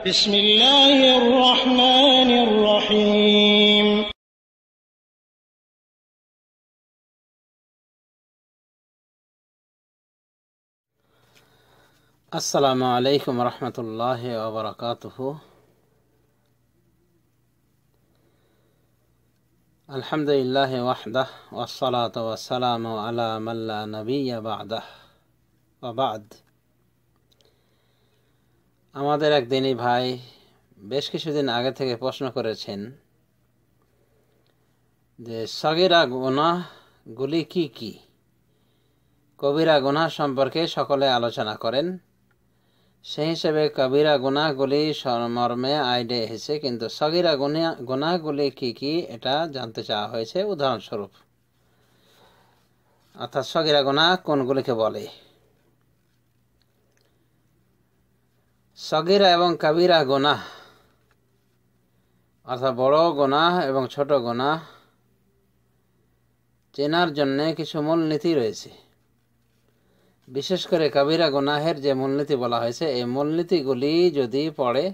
بسم الله الرحمن الرحيم السلام عليكم ورحمة الله وبركاته الحمد لله وحده والصلاة والسلام على من لا نبي بعده وبعد আমাদের এক ভাই বেশ কিছুদিন আগে থেকে প্রশ্ন করেছেন যে সগিরা গুলি কি কি কবিরা গুনা সম্পর্কে সকলে আলোচনা করেন সেই হিসেবে কবিরা গুনাগুলি মর্মে আইডে এসেছে কিন্তু সগিরা গুনা গুনাগুলি কি কি এটা জানতে চাওয়া হয়েছে উদাহরণস্বরূপ অর্থাৎ সগিরা গুনা কোনগুলিকে বলে সগিরা এবং কাবিরা গোনাহ অর্থাৎ বড় গোনাহ এবং ছোট গোনাহ চেনার জন্যে কিছু মূলনীতি রয়েছে বিশেষ করে কাবিরা গোনাহের যে মূলনীতি বলা হয়েছে এই মূলনীতিগুলি যদি পড়ে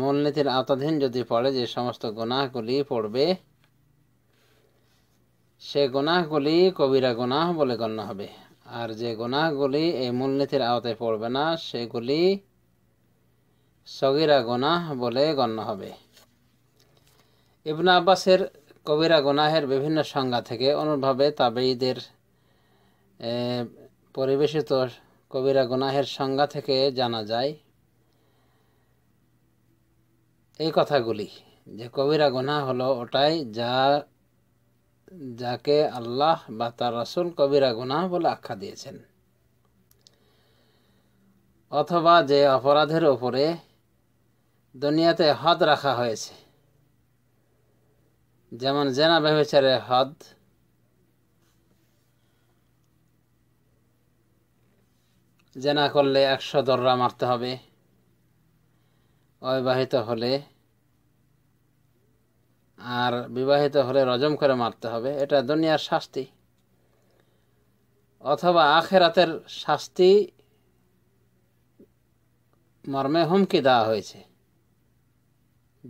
মূলনীতির আওতাধীন যদি পড়ে যে সমস্ত গোনাহগুলি পড়বে সে গোনাহগুলি কবিরা গোনাহ বলে গণ্য হবে আর যে গোনাগুলি এই মূলনীতির আওতায় পড়বে না সেগুলি সগিরা গোনাহ বলে গণ্য হবে ইবনা আব্বাসের কবিরা গোনাহের বিভিন্ন সংজ্ঞা থেকে অনুরূপভাবে তাবেইদের পরিবেশিত কবিরা গুনাহের সংজ্ঞা থেকে জানা যায় এই কথাগুলি যে কবিরা গোনা হলো ওটাই যা যাকে আল্লাহ বা তার রসুল কবিরা গুনাহ বলে আখ্যা দিয়েছেন অথবা যে অপরাধের ওপরে দুনিয়াতে হদ রাখা হয়েছে যেমন জেনা ব্যবচারে হদ জেনা করলে একশো দররা মারতে হবে অবিবাহিত হলে আর বিবাহিত হলে রজম করে মারতে হবে এটা দুনিয়ার শাস্তি অথবা আখেরাতের শাস্তি মর্মে হুমকি দেওয়া হয়েছে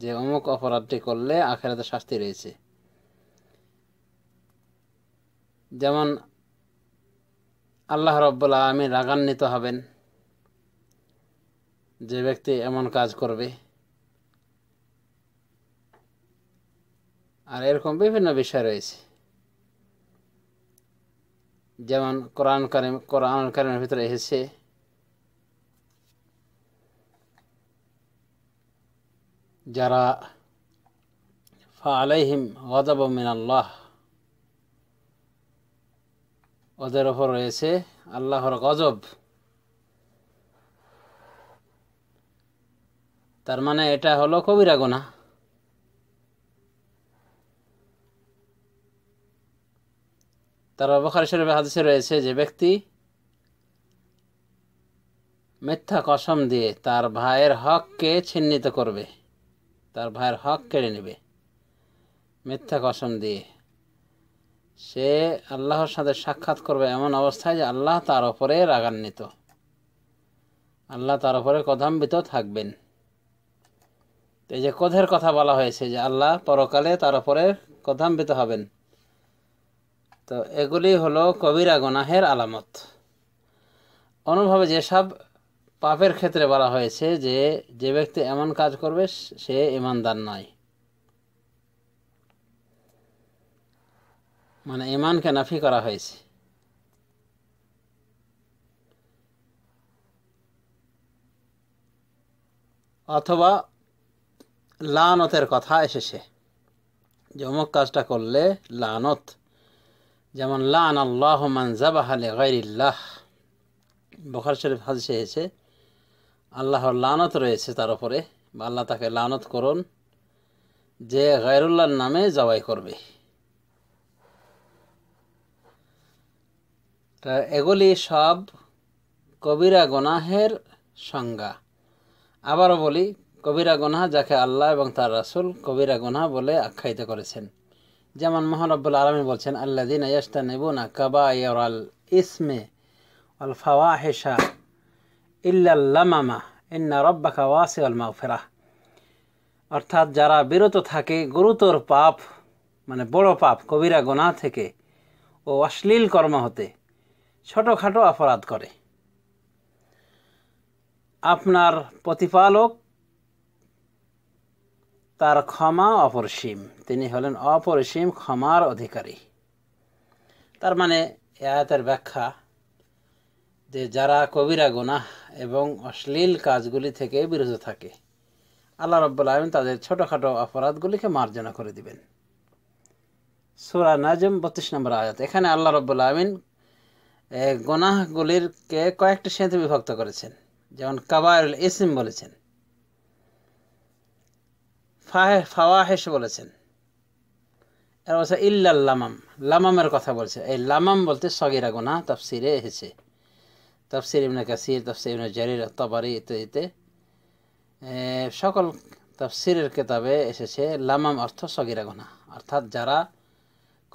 যে অমুক অপরাধটি করলে আখেরাতের শাস্তি রয়েছে যেমন আল্লাহ রব্বুল আমি রাগান্বিত হবেন যে ব্যক্তি এমন কাজ করবে আর এরকম বিভিন্ন বিষয় রয়েছে যেমন কোরআন কারিম কোরআন কারিমের ভিতরে এসেছে যারা ওয়াদাব মিন আল্লাহ ওদের ওপর রয়েছে আল্লাহর গজব তার মানে এটা হলো কবিরা গোনা তারা বখারি শরীফের হাদিসে রয়েছে যে ব্যক্তি মিথ্যা কসম দিয়ে তার ভাইয়ের হককে ছিন্নিত করবে তার ভাইয়ের হক কেড়ে নেবে মিথ্যা কসম দিয়ে সে আল্লাহর সাথে সাক্ষাৎ করবে এমন অবস্থায় যে আল্লাহ তার ওপরে রাগান্বিত আল্লাহ তার ওপরে কদম্বিত থাকবেন এই যে কোধের কথা বলা হয়েছে যে আল্লাহ পরকালে তার ওপরে কদম্বিত হবেন তো এগুলি হলো কবিরা গনাহের আলামত অনুভাবে যেসব পাপের ক্ষেত্রে বলা হয়েছে যে যে ব্যক্তি এমন কাজ করবে সে ইমানদার নয় মানে ইমানকে নাফি করা হয়েছে অথবা লানতের কথা এসেছে যে অমুক কাজটা করলে লানত যেমন লান আল্লাহ মানজাবাহ আলে গাইরিল্লাহ বখার শরীফ হাজি এসে আল্লাহর লানত রয়েছে তার উপরে বা আল্লাহ তাকে লানত করুন যে গায়রুল্লাহর নামে জবাই করবে তা এগুলি সব কবিরা গনাহের সংজ্ঞা আবারও বলি কবিরা গনাহ যাকে আল্লাহ এবং তার রাসুল কবিরা গনাহ বলে আখ্যায়িত করেছেন যেমন মহানব্বুল আলমী বলছেন আল্লা দিন ইয়াস্তা নেবুনা কাবায়র আল ইসমে আল হেসা ইল্লাল্লামামা ইন্না রব্বা কাওয়াসে আল ফেরা অর্থাৎ যারা বিরত থাকে গুরুতর পাপ মানে বড় পাপ কবিরা গোনা থেকে ও অশ্লীল কর্ম হতে ছোটোখাটো অপরাধ করে আপনার প্রতিপালক তার ক্ষমা অপরসীম তিনি হলেন অপরসীম ক্ষমার অধিকারী তার মানে এ আয়াতের ব্যাখ্যা যে যারা কবিরা গুনাহ এবং অশ্লীল কাজগুলি থেকে বিরত থাকে আল্লাহ রব্বুল আলম তাদের ছোটোখাটো অপরাধগুলিকে মার্জনা করে দিবেন সুরা নাজম বত্রিশ নম্বর আয়াত এখানে আল্লাহ রব্বুল আলমিন গোনাহগুলিরকে কয়েকটি শ্রেণীতে বিভক্ত করেছেন যেমন কাবায়ুল ইসিম বলেছেন ফাওয়াহেস বলেছেন এর বলছে ইল্লা লামাম লামামের কথা বলছে এই লামাম বলতে সগিরা গোনা তাফসিরে এসেছে তাফসির ইবনে কাসির তাফসির ইবনে জারির তবারি ইত্যাদিতে সকল তাফসিরের কেতাবে এসেছে লামাম অর্থ সগিরা গোনা অর্থাৎ যারা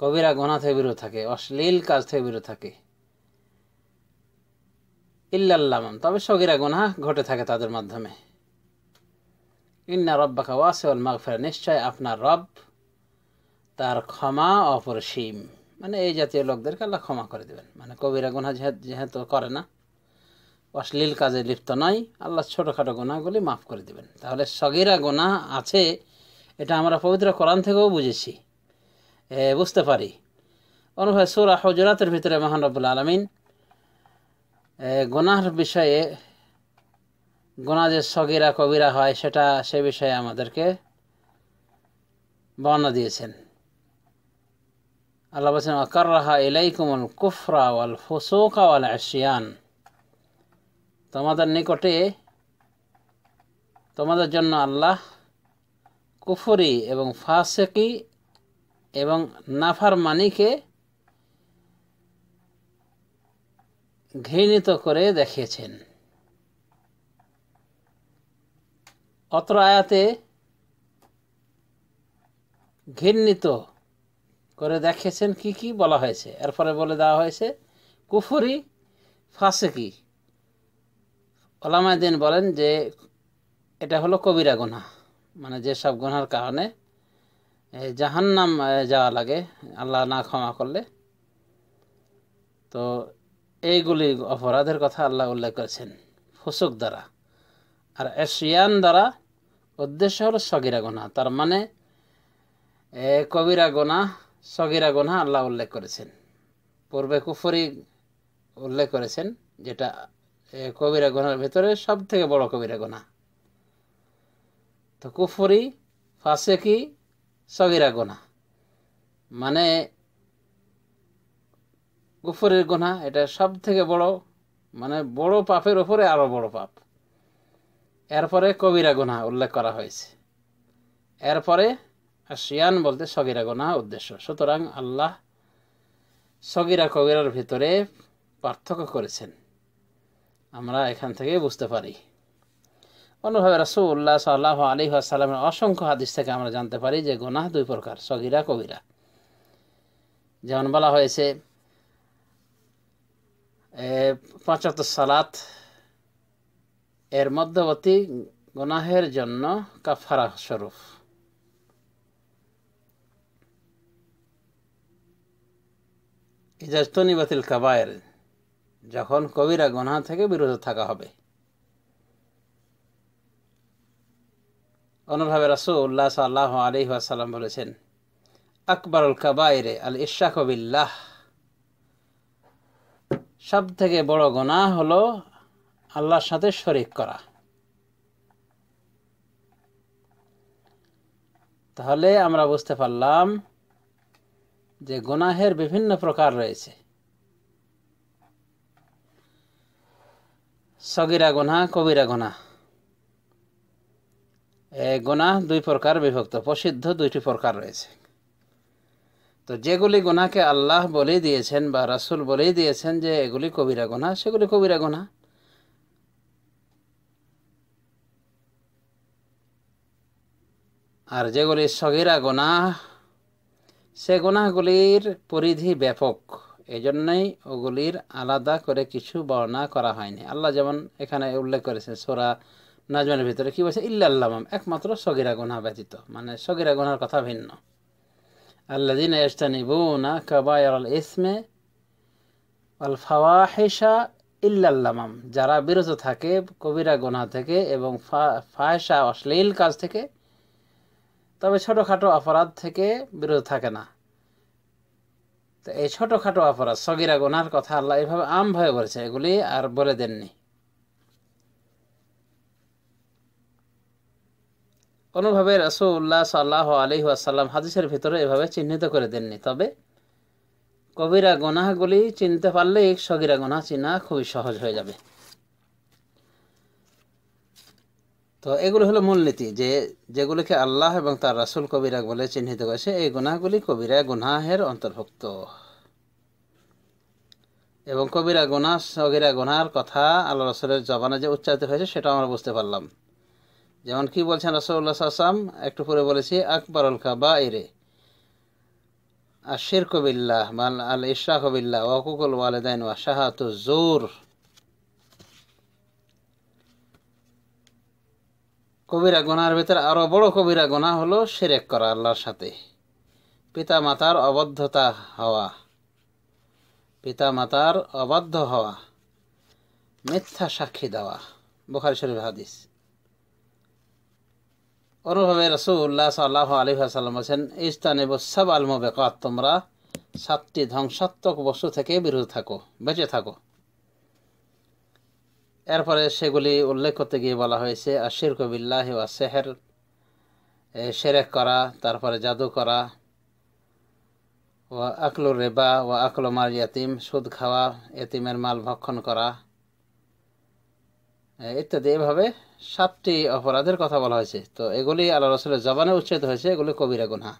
কবিরা গোনা থেকে বিরত থাকে অশ্লীল কাজ থেকে বিরত থাকে ইল্লাল্লামাম তবে সগিরা গোনা ঘটে থাকে তাদের মাধ্যমে ইন্না রব্বাকা ওয়াসেউল মাগফেরা নিশ্চয় আপনার রব তার ক্ষমা অপরসীম মানে এই জাতীয় লোকদেরকে আল্লাহ ক্ষমা করে দেবেন মানে কবিরা গুনা যেহেতু করে না অশ্লীল কাজে লিপ্ত নয় আল্লাহ ছোটোখাটো গুণাগুলি মাফ করে দেবেন তাহলে সগিরা গুণা আছে এটা আমরা পবিত্র কোরআন থেকেও বুঝেছি বুঝতে পারি অনুভয় সুরা হজরাতের ভিতরে মহানবুল আলমিন গুনার বিষয়ে গোনা যে সগিরা কবিরা হয় সেটা সে বিষয়ে আমাদেরকে বর্ণনা দিয়েছেন আল্লাহ বলছেন আকারহা ইলাইকুমুল কুফরা ওয়াল ফুসুকা ওয়াল আশিয়ান তোমাদের নিকটে তোমাদের জন্য আল্লাহ কুফরি এবং ফাসেকি এবং নাফার মানিকে ঘৃণিত করে দেখিয়েছেন অত্র আয়াতে ঘৃণিত করে দেখেছেন কি কি বলা হয়েছে এরপরে বলে দেওয়া হয়েছে কুফুরি ওলামায় দিন বলেন যে এটা হলো কবিরা গুনা মানে যেসব গুনার কারণে জাহান্নাম যাওয়া লাগে আল্লাহ না ক্ষমা করলে তো এইগুলি অপরাধের কথা আল্লাহ উল্লেখ করেছেন ফুসুক দ্বারা আর এশিয়ান দ্বারা উদ্দেশ্য হলো সগিরা গোনা তার মানে কবিরা গোনা সগিরা গোনা আল্লাহ উল্লেখ করেছেন পূর্বে কুফরি উল্লেখ করেছেন যেটা কবিরা গোনার ভেতরে সব থেকে বড় কবিরা গোনা তো কুফরি কি সগিরা গোনা মানে কুফরির গোনা এটা সব থেকে বড় মানে বড় পাপের ওপরে আরও বড় পাপ এরপরে কবিরা গুনা উল্লেখ করা হয়েছে এরপরে শিয়ান বলতে সগিরা গোনা উদ্দেশ্য সুতরাং আল্লাহ সগিরা কবিরার ভিতরে পার্থক্য করেছেন আমরা এখান থেকে বুঝতে পারি অন্যভাবে রাসুল্লাহ সাল্লাহ আলী আসসালামের অসংখ্য হাদিস থেকে আমরা জানতে পারি যে গোনা দুই প্রকার সগিরা কবিরা যেমন বলা হয়েছে পাঁচাত্তর সালাত এর মধ্যবর্তী গুনাহের জন্য কাফারা স্বরূপ ইজাজতনি বাতিল কাবায়ের যখন কবিরা গুনা থেকে বিরত থাকা হবে অনুভাবে রাসুল্লাহ সাল্লাহ আলি আসাল্লাম বলেছেন আকবরুল কাবাইরে আল ইশাকবিল্লাহ সব থেকে বড় গোনা হলো আল্লাহর সাথে শরিক করা তাহলে আমরা বুঝতে পারলাম যে গুনাহের বিভিন্ন প্রকার রয়েছে সগিরা গুনা কবিরা গুনা এ গুনা দুই প্রকার বিভক্ত প্রসিদ্ধ দুইটি প্রকার রয়েছে তো যেগুলি গুনাকে আল্লাহ বলে দিয়েছেন বা রাসুল বলেই দিয়েছেন যে এগুলি কবিরা গুনা সেগুলি কবিরা গুনা আর যেগুলি সগিরা গোনাহ সে গোনাহগুলির পরিধি ব্যাপক এই জন্যই ওগুলির আলাদা করে কিছু বর্ণনা করা হয়নি আল্লাহ যেমন এখানে উল্লেখ করেছেন সোরা নাজমানের ভিতরে কী বলছে ইল্লাল্লামাম একমাত্র সগিরা গুনা ব্যতীত মানে সগিরা গোনার কথা ভিন্ন আল্লাদিন বুনা কবায় আল ইসমে আল ফাওয়াহেশা ইল্লাল্লামাম যারা বিরত থাকে কবিরা গোনা থেকে এবং ফায়সা অশ্লীল কাজ থেকে তবে ছোটোখাটো অপরাধ থেকে বিরত থাকে না তো এই ছোটোখাটো অপরাধ সগিরা গোনার কথা আল্লাহ এভাবে আমভাবে বলেছে এগুলি আর বলে দেননি কোনোভাবে রসুল্লাহ সাল্লাহ আলি আসাল্লাম হাদিসের ভিতরে এভাবে চিহ্নিত করে দেননি তবে কবিরা গোনাহগুলি চিনতে পারলে সগিরা গোনাহ চিনা খুবই সহজ হয়ে যাবে তো এগুলো হলো মূলনীতি যে যেগুলিকে আল্লাহ এবং তার রাসুল কবিরা বলে চিহ্নিত করেছে এই গুনাহগুলি কবিরা গুনাহের অন্তর্ভুক্ত এবং কবিরা গুনা সগিরা গুনার কথা আল্লাহ রসুলের জবানে যে উচ্চারিত হয়েছে সেটা আমরা বুঝতে পারলাম যেমন কি বলছেন রসুল্লাহ আসলাম একটু পরে বলেছি আকবরুল কাবা এরে আশির কবিল্লাহ মাল আল ইশরাক কবিল্লাহ ওয়াকুকুল ওয়ালেদাইন ওয়া শাহাত জোর কবিরা গোনার ভিতরে আরও বড় কবিরা গোনা হলো সেরেক করা আল্লাহর সাথে পিতা মাতার অবদ্ধতা হওয়া পিতা মাতার অবাধ্য হওয়া মিথ্যা সাক্ষী দেওয়া বুখারি শরীফ হাদিস অনুভবে রসুল্লাহ সাল্লাহ ভাসাল্লাম বলছেন বসাব সাব আলমবেকাত তোমরা সাতটি ধ্বংসাত্মক বস্তু থেকে বিরত থাকো বেঁচে থাকো এরপরে সেগুলি উল্লেখ করতে গিয়ে বলা হয়েছে আশির কবিল্লাহ ওয়া সেহের সেরেক করা তারপরে জাদু করা ও আকলু রেবা ও আকলো মাল ইয়াতিম সুদ খাওয়া এতিমের মাল ভক্ষণ করা ইত্যাদি এভাবে সাতটি অপরাধের কথা বলা হয়েছে তো এগুলি আল্লাহ রসুলের জবানে উচ্ছেদ হয়েছে এগুলি কবিরা গুনহা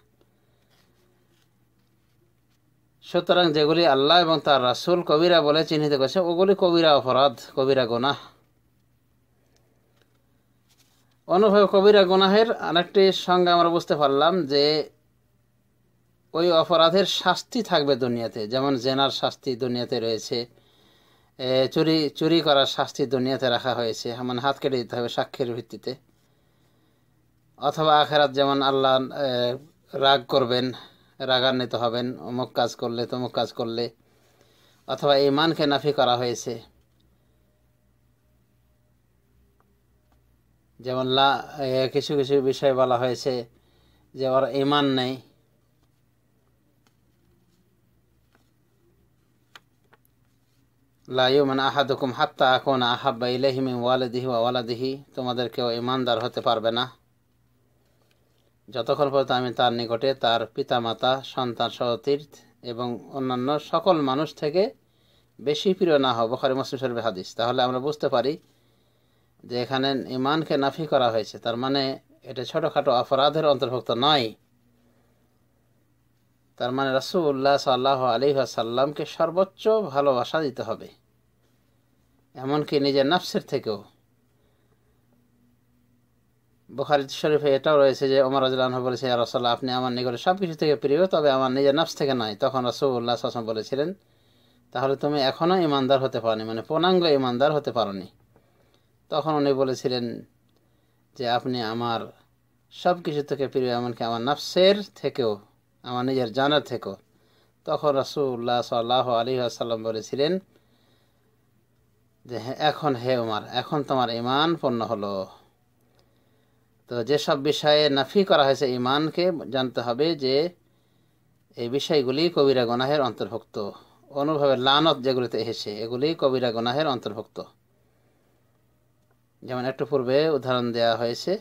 সুতরাং যেগুলি আল্লাহ এবং তার রাসুল কবিরা বলে চিহ্নিত করেছে ওগুলি কবিরা অপরাধ কবিরা গোনাহ অনুভব কবিরা গুনাহের আরেকটি সঙ্গে আমরা বুঝতে পারলাম যে ওই অপরাধের শাস্তি থাকবে দুনিয়াতে যেমন জেনার শাস্তি দুনিয়াতে রয়েছে চুরি চুরি করার শাস্তি দুনিয়াতে রাখা হয়েছে এমন হাত কেটে দিতে হবে সাক্ষীর ভিত্তিতে অথবা আখেরাত যেমন আল্লাহ রাগ করবেন রাগান্বিত হবেন অমুক কাজ করলে তমুক কাজ করলে অথবা ইমানকে নাফি করা হয়েছে যেমন লা কিছু কিছু বিষয় বলা হয়েছে যে ওর ইমান নেই আহা আহাদুকুম হাত্তা এখন আহাব্বা দিহি ওয়ালা ওয়ালাদিহি তোমাদের কেউ ইমানদার হতে পারবে না যতক্ষণ পর্যন্ত আমি তার নিকটে তার পিতামাতা সন্তান সতীর্থ এবং অন্যান্য সকল মানুষ থেকে বেশি প্রিয় না হব বখারি মুসলিম শরীফ হাদিস তাহলে আমরা বুঝতে পারি যে এখানে ইমানকে নাফি করা হয়েছে তার মানে এটা ছোটোখাটো অপরাধের অন্তর্ভুক্ত নয় তার মানে রাসুল্লাহ সাল্লাহ আলী সাল্লামকে সর্বোচ্চ ভালোবাসা দিতে হবে এমনকি নিজের নাফসের থেকেও বুখারিদ শরীফে এটাও রয়েছে যে ওমর রাজুল্লাহ বলেছে রসল্লাহ আপনি আমার নিকটে সব কিছু থেকে প্রিয় তবে আমার নিজের নাফস থেকে নয় তখন রসুল্লাহ সাসম বলেছিলেন তাহলে তুমি এখনও ইমানদার হতে পারোনি মানে পূর্ণাঙ্গ ইমানদার হতে পারোনি তখন উনি বলেছিলেন যে আপনি আমার সব কিছু থেকে প্রিয় এমনকি আমার নাফসের থেকেও আমার নিজের জানার থেকেও তখন রসুল্লাহ সাল্লাহ আলী আসাল্লাম বলেছিলেন যে হ্যাঁ, এখন হে উমার এখন তোমার ইমান পূর্ণ হলো তো যেসব বিষয়ে নাফি করা হয়েছে ইমানকে জানতে হবে যে এই বিষয়গুলি কবিরা গনাহের অন্তর্ভুক্ত অনুভবের লানত যেগুলিতে এসেছে এগুলি কবিরা গনাহের অন্তর্ভুক্ত যেমন একটু পূর্বে উদাহরণ দেওয়া হয়েছে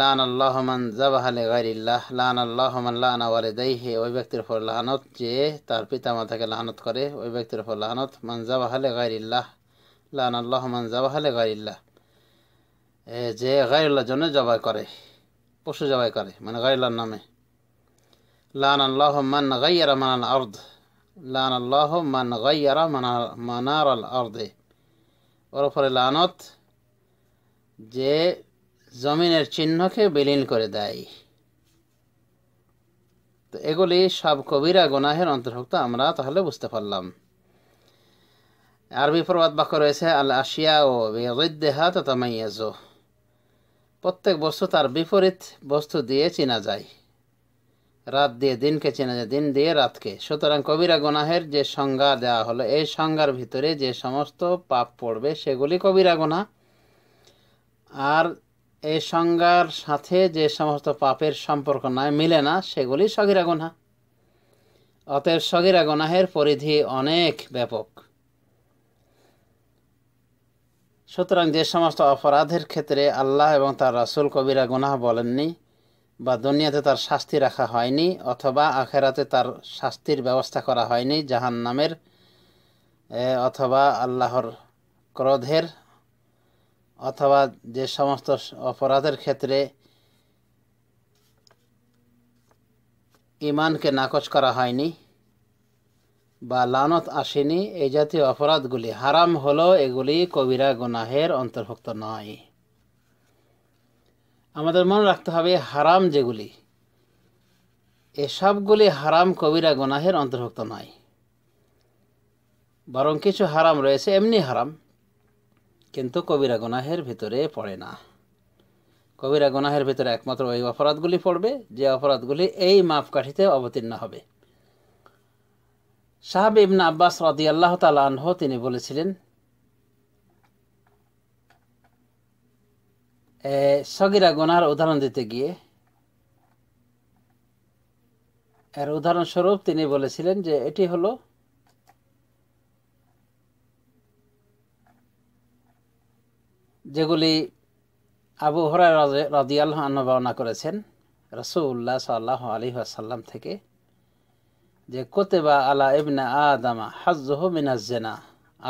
লান আল্লাহমান জাবাহালে গাইরিল্লাহ লান আল্লাহমান লানা ওয়ালে দাইহে ওই ব্যক্তির ওপর লানত যে তার পিতা মাতাকে লাহানত করে ওই ব্যক্তির ওপর লানত মান জাবাহালে গাইরিল্লাহ লান আল্লাহমান জাবাহালে গাইরিল্লাহ যে গাইরুল্লাহ জন্য জবাই করে পশু জবাই করে মানে গাইরুল্লাহর নামে লান আল্লাহ মান গাইয়ারা মানাল আর্ধ লান আল্লাহ মান গাইয়ারা মানা মানার আল আর্দে ওর ফলে লানত যে জমিনের চিহ্নকে বিলীন করে দেয় তো এগুলি সব কবিরা গুনাহের অন্তর্ভুক্ত আমরা তাহলে বুঝতে পারলাম আরবি প্রবাদ বাক্য রয়েছে আল আশিয়া ও বেদেহা তো তামাইয়াজো প্রত্যেক বস্তু তার বিপরীত বস্তু দিয়ে চেনা যায় রাত দিয়ে দিনকে চেনা যায় দিন দিয়ে রাতকে সুতরাং কবিরা গুনাহের যে সংজ্ঞা দেওয়া হলো এই সংজ্ঞার ভিতরে যে সমস্ত পাপ পড়বে সেগুলি কবিরা গোনা আর এই সংজ্ঞার সাথে যে সমস্ত পাপের সম্পর্ক নয় মিলে না সেগুলি সগিরা গোনা অতএব সগিরা গোনাহের পরিধি অনেক ব্যাপক সুতরাং যে সমস্ত অপরাধের ক্ষেত্রে আল্লাহ এবং তার রাসুল কবিরা গুনাহ বলেননি বা দুনিয়াতে তার শাস্তি রাখা হয়নি অথবা আখেরাতে তার শাস্তির ব্যবস্থা করা হয়নি জাহান নামের অথবা আল্লাহর ক্রোধের অথবা যে সমস্ত অপরাধের ক্ষেত্রে ইমানকে নাকচ করা হয়নি বা লানত আসেনি এই জাতীয় অপরাধগুলি হারাম হলো এগুলি কবিরা গুনাহের অন্তর্ভুক্ত নয় আমাদের মনে রাখতে হবে হারাম যেগুলি এসবগুলি হারাম কবিরা গুনাহের অন্তর্ভুক্ত নয় বরং কিছু হারাম রয়েছে এমনি হারাম কিন্তু কবিরা গুনাহের ভিতরে পড়ে না কবিরা গুনাহের ভিতরে একমাত্র ওই অপরাধগুলি পড়বে যে অপরাধগুলি এই মাপকাঠিতে অবতীর্ণ হবে সাহাব ইবনা আব্বাস রাদি আল্লাহ তালাহ তিনি বলেছিলেন সগিরা গোনার উদাহরণ দিতে গিয়ে এর উদাহরণস্বরূপ তিনি বলেছিলেন যে এটি হলো যেগুলি আবু হরাই রাজি আল্লাহ আন্নবাওনা করেছেন রসুল্লাহ সাল্লাহ আলী আসাল্লাম থেকে যে কোতেবা আলা ইবনা আদামা হাজ্জহ মিনাজ জেনা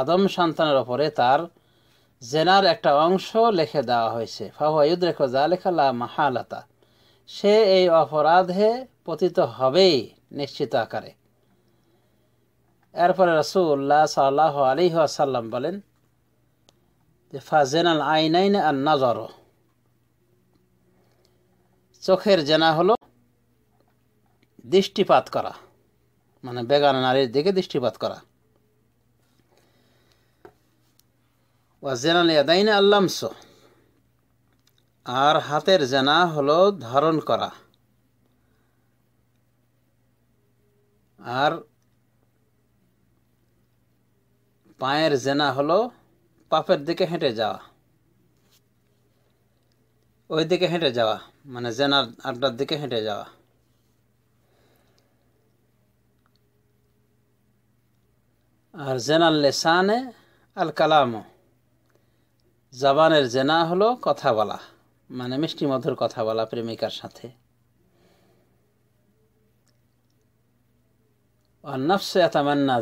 আদম সন্তানের ওপরে তার জেনার একটা অংশ লিখে দেওয়া হয়েছে ফাহুয়ুদ্রেক যা লেখা লা মাহালাতা সে এই অপরাধে পতিত হবেই নিশ্চিত আকারে এরপরে রসুল্লাহ সাল্লাহ আলী আসাল্লাম বলেন যে ফাজেনাল আইনাইন আর নজর চোখের জেনা হলো দৃষ্টিপাত করা মানে বেগার নারীর দিকে দৃষ্টিপাত করা আল্লামস আর হাতের জেনা হলো ধারণ করা আর পায়ের জেনা হলো পাপের দিকে হেঁটে যাওয়া ওই দিকে হেঁটে যাওয়া মানে জেনার আড্ডার দিকে হেঁটে যাওয়া আর জেনাল লেসানে আল কালামো জাবানের জেনা হলো কথা বলা মানে মিষ্টি মধুর কথা বলা প্রেমিকার সাথে আর নফসে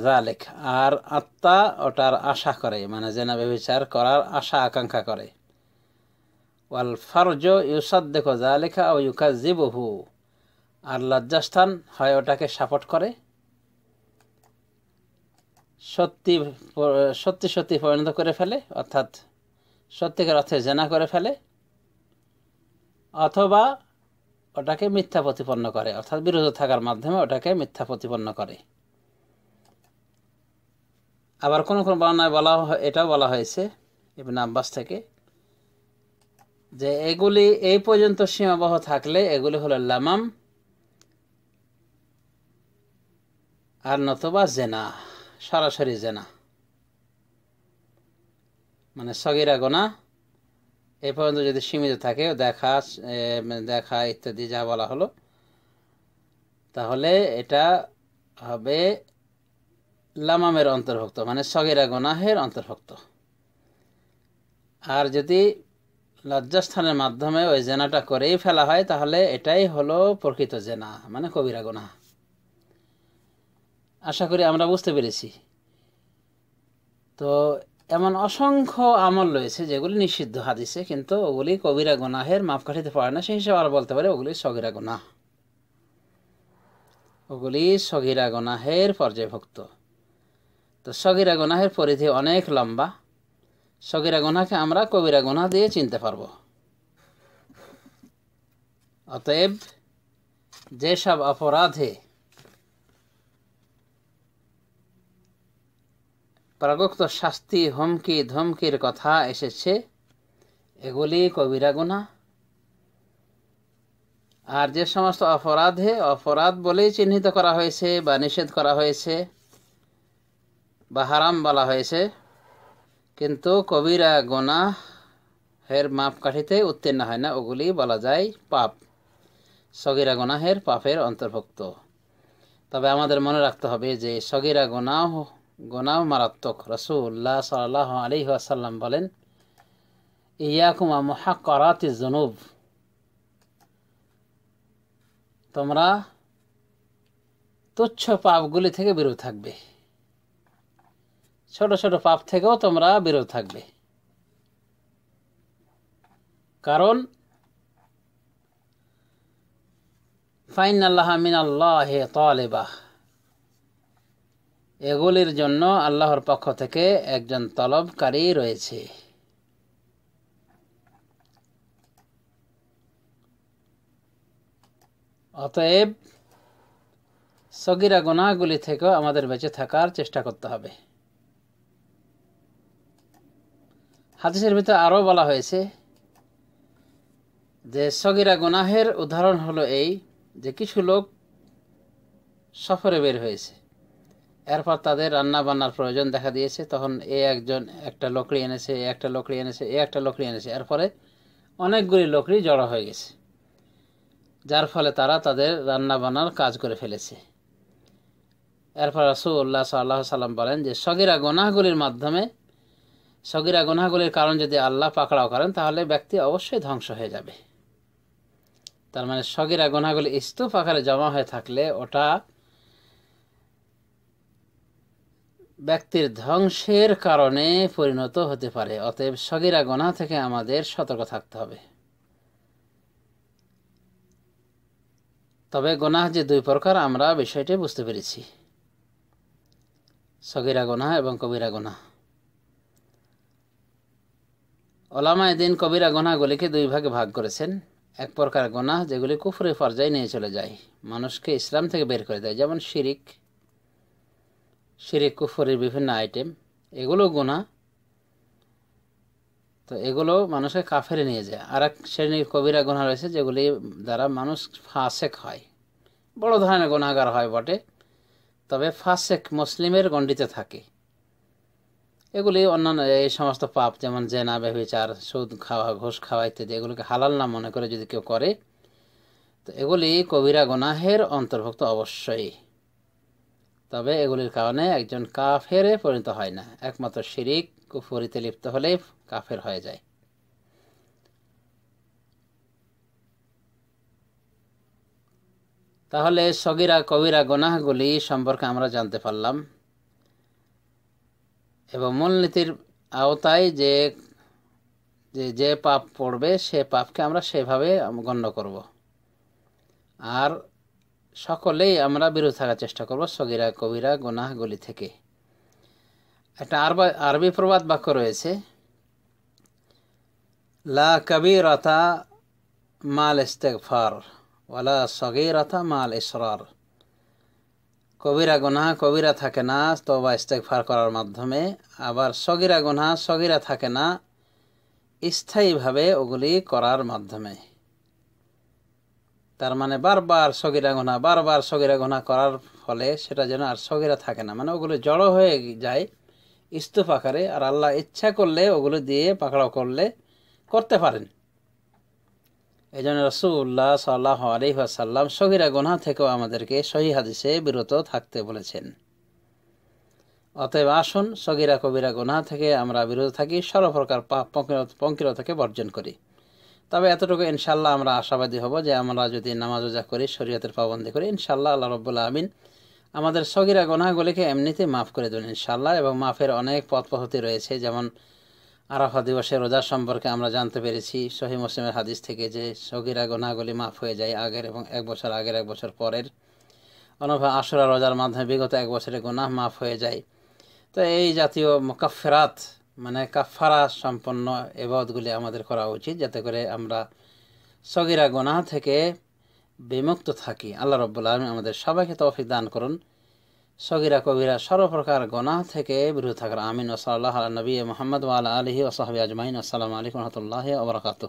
যা লেখা আর আত্মা ওটার আশা করে মানে জেনা ব্যবচার করার আশা আকাঙ্ক্ষা করে ওয়াল ফারজ যা লেখা ও বহু আর লজ্জাস্থান হয় ওটাকে সাপোর্ট করে সত্যি সত্যি সত্যি পরিণত করে ফেলে অর্থাৎ সত্যিকার অর্থে জেনা করে ফেলে অথবা ওটাকে মিথ্যা প্রতিপন্ন করে অর্থাৎ বিরত থাকার মাধ্যমে ওটাকে মিথ্যা প্রতিপন্ন করে আবার কোনো কোনো বর্ণায় বলা এটাও বলা হয়েছে ইবিন আব্বাস থেকে যে এগুলি এই পর্যন্ত সীমাবহ থাকলে এগুলি হলো লামাম আর নতবা জেনা সরাসরি জেনা মানে সগিরা গোনা এ পর্যন্ত যদি সীমিত থাকে দেখা মানে দেখা ইত্যাদি যা বলা হলো তাহলে এটা হবে লামামের অন্তর্ভুক্ত মানে সগিরা গোনাহের অন্তর্ভুক্ত আর যদি লজ্জাস্থানের মাধ্যমে ওই জেনাটা করেই ফেলা হয় তাহলে এটাই হলো প্রকৃত জেনা মানে কবিরা গোনা আশা করি আমরা বুঝতে পেরেছি তো এমন অসংখ্য আমল রয়েছে যেগুলি নিষিদ্ধ হাদিসে কিন্তু ওগুলি কবিরা গুনাহের মাপকাঠিতে পড়ে না সেই হিসেবে আর বলতে পারে ওগুলি সগিরা গুনাহ ওগুলি সগিরা গুনাহের পর্যায়ভুক্ত তো সগিরা গুনাহের পরিধি অনেক লম্বা সগিরা গুনাহকে আমরা কবিরা গুনাহ দিয়ে চিনতে পারব অতএব যেসব অপরাধে প্রাগক্ত শাস্তি হুমকি ধমকির কথা এসেছে এগুলি কবিরা গুণা আর যে সমস্ত অপরাধে অপরাধ বলেই চিহ্নিত করা হয়েছে বা নিষেধ করা হয়েছে বা হারাম বলা হয়েছে কিন্তু কবিরা গোনা এর মাপকাঠিতে উত্তীর্ণ হয় না ওগুলি বলা যায় পাপ সগিরা গোনাহের পাপের অন্তর্ভুক্ত তবে আমাদের মনে রাখতে হবে যে সগিরা গোনাহ গোনাও মারাত্মক রসুল্লাহ সাল্লাহ আলি আসাল্লাম বলেন ইয়াকুমা মহাকরাতি জনুব তোমরা তুচ্ছ পাপগুলি থেকে বিরত থাকবে ছোট ছোট পাপ থেকেও তোমরা বিরত থাকবে কারণ ফাইন আল্লাহ মিন আল্লাহ তলেবাহ এগুলির জন্য আল্লাহর পক্ষ থেকে একজন তলবকারী রয়েছে অতএব সগিরা গোনাগুলি থেকেও আমাদের বেঁচে থাকার চেষ্টা করতে হবে হাদিসের ভিতরে আরও বলা হয়েছে যে সগিরা গুনাহের উদাহরণ হলো এই যে কিছু লোক সফরে বের হয়েছে এরপর তাদের রান্না বান্নার প্রয়োজন দেখা দিয়েছে তখন এ একজন একটা লকড়ি এনেছে এ একটা লকড়ি এনেছে এ একটা লকড়ি এনেছে এরপরে অনেকগুলি লকড়ি জড়ো হয়ে গেছে যার ফলে তারা তাদের রান্না বান্নার কাজ করে ফেলেছে এরপর রাসুল্লাহ সাল্লাহ সাল্লাম বলেন যে সগিরা গোনাহগুলির মাধ্যমে সগিরা গোনাহগুলির কারণ যদি আল্লাহ পাকড়াও করেন তাহলে ব্যক্তি অবশ্যই ধ্বংস হয়ে যাবে তার মানে সগিরা গোনাগুলি স্তূপ আকারে জমা হয়ে থাকলে ওটা ব্যক্তির ধ্বংসের কারণে পরিণত হতে পারে অতএব সগিরা গোনা থেকে আমাদের সতর্ক থাকতে হবে তবে গোনাহ যে দুই প্রকার আমরা বিষয়টি বুঝতে পেরেছি সগিরা গোনা এবং কবিরা গোনা ওলামা এদিন কবিরা গোনাগুলিকে দুই ভাগে ভাগ করেছেন এক প্রকার গোনা যেগুলি কুফরে পর্যায়ে নিয়ে চলে যায় মানুষকে ইসলাম থেকে বের করে দেয় যেমন শিরিক শিরে কুফরের বিভিন্ন আইটেম এগুলো গোনা তো এগুলো মানুষকে কাফেরে নিয়ে যায় আর এক শ্রেণীর কবিরা গোনা রয়েছে যেগুলি দ্বারা মানুষ ফাঁসেক হয় বড় ধরনের গোনাগার হয় বটে তবে ফাঁসেক মুসলিমের গণ্ডিতে থাকে এগুলি অন্যান্য এই সমস্ত পাপ যেমন জেনা বেবিচার সুদ খাওয়া ঘুষ খাওয়া ইত্যাদি এগুলোকে হালাল না মনে করে যদি কেউ করে তো এগুলি কবিরা গোনাহের অন্তর্ভুক্ত অবশ্যই তবে এগুলির কারণে একজন কাফেরে পরিণত হয় না একমাত্র শিরিক কুফরিতে লিপ্ত হলেই কাফের হয়ে যায় তাহলে সগিরা কবিরা গোনাহগুলি সম্পর্কে আমরা জানতে পারলাম এবং মূলনীতির আওতায় যে যে পাপ পড়বে সে পাপকে আমরা সেভাবে গণ্য করব আর সকলেই আমরা বিরত থাকার চেষ্টা করব সগিরা কবিরা গুনাহগুলি থেকে একটা আরবা আরবি প্রবাদ বাক্য রয়েছে লা কবিরতা মাল ইস্তেকফার ওয়ালা সগিরতা মাল ইসরার কবিরা গুনাহ কবিরা থাকে না তবা ইস্তেকফার করার মাধ্যমে আবার সগিরা গুনাহ সগিরা থাকে না স্থায়ীভাবে ওগুলি করার মাধ্যমে তার মানে বারবার সগিরা গোনা বারবার সগিরা গোনা করার ফলে সেটা যেন আর সগিরা থাকে না মানে ওগুলো জড়ো হয়ে যায় ইস্তু পাখারে আর আল্লাহ ইচ্ছা করলে ওগুলো দিয়ে পাকড়াও করলে করতে পারেন এই জন্য রসুল্লাহ সাল্লাহ আলহাসাল্লাম সহিরা গোনা থেকেও আমাদেরকে সহি হাদিসে বিরত থাকতে বলেছেন অতএব আসুন সগিরা কবিরা গোনা থেকে আমরা বিরত থাকি সর্বপ্রকার পাপ পঙ্কিরতাকে বর্জন করি তবে এতটুকু ইনশাল্লাহ আমরা আশাবাদী হব যে আমরা যদি নামাজ ওজা করি শরীয়তের পাবন্দি করি ইনশাল্লাহ আল্লাহ রব্বুল্লা আমিন আমাদের সগিরা গোনাগুলিকে এমনিতে মাফ করে দেন ইনশাল্লাহ এবং মাফের অনেক পথ পদ্ধতি রয়েছে যেমন আরাফা দিবসের রোজা সম্পর্কে আমরা জানতে পেরেছি সহি মুসলিমের হাদিস থেকে যে সগিরা গোনাগুলি মাফ হয়ে যায় আগের এবং এক বছর আগের এক বছর পরের অনভা আশুরা রোজার মাধ্যমে বিগত এক বছরে গোনাহ মাফ হয়ে যায় তো এই জাতীয় মোকাফেরাত মানে কাফারা সম্পন্ন এবাদগুলি আমাদের করা উচিত যাতে করে আমরা সগিরা গোনা থেকে বিমুক্ত থাকি আল্লাহ রব্বুল আলম আমাদের সবাইকে তৌফিক দান করুন সগিরা কবিরা সর্বপ্রকার গোনা থেকে বিরত থাকার আমিন ওসাল্লাহ নবী মোহাম্মদ আল্লাহ আলহি ওসহাবি আজমাইন আসসালামু আলাইকুম রহমতুল্লাহ ওবরাকাতু